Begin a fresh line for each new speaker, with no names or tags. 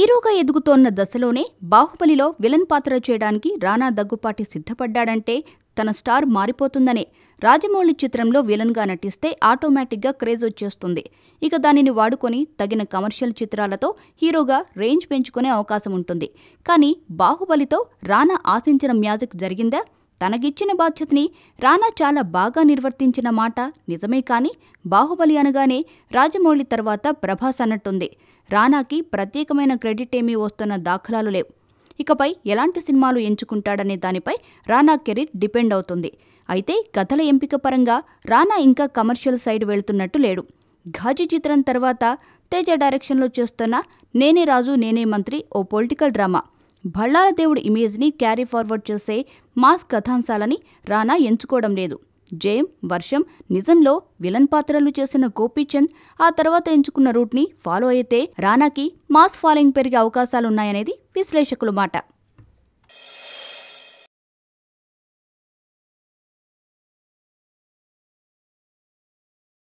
హీరోగా ఎదుగుతోన్న దశలోనే బాహుబలిలో విలన్ పాత్ర చేయడానికి రానా దగ్గుపాటి సిద్ధపడ్డాడంటే తన స్టార్ మారిపోతుందనే రాజమౌళి చిత్రంలో విలన్గా నటిస్తే ఆటోమేటిక్గా క్రేజ్ వచ్చేస్తుంది ఇక దానిని వాడుకొని తగిన కమర్షియల్ చిత్రాలతో హీరోగా రేంజ్ పెంచుకునే అవకాశం ఉంటుంది కానీ బాహుబలితో రానా ఆశించిన మ్యాజిక్ జరిగిందా తనకిచ్చిన బాధ్యతని రానా చాలా బాగా నిర్వర్తించిన మాట నిజమే కానీ బాహుబలి అనగానే రాజమౌళి తర్వాత ప్రభాస్ అన్నట్టుంది రానాకి ప్రత్యేకమైన క్రెడిట్ ఏమీ వస్తున్న దాఖలాలు లేవు ఇకపై ఎలాంటి సినిమాలు ఎంచుకుంటాడనే దానిపై రానా కెరీర్ డిపెండ్ అవుతుంది అయితే కథల ఎంపిక పరంగా రానా ఇంకా కమర్షియల్ సైడ్ వెళుతున్నట్టు లేడు ఘాజీ చిత్రం తర్వాత తేజ డైరెక్షన్లో చేస్తున్న నేనే రాజు నేనే మంత్రి ఓ పొలిటికల్ డ్రామా భళ్ళాల దేవుడి ఇమేజ్ని క్యారీ ఫార్వర్డ్ చేసే మాస్ కథాంశాలని రానా ఎంచుకోవడం లేదు జయం వర్షం నిజంలో విలన్ పాత్రలు చేసిన గోపీచంద్ ఆ తర్వాత ఎంచుకున్న రూట్ని ఫాలో అయితే రానాకి మాస్ ఫాలోయింగ్ పెరిగే అవకాశాలున్నాయనేది విశ్లేషకుల మాట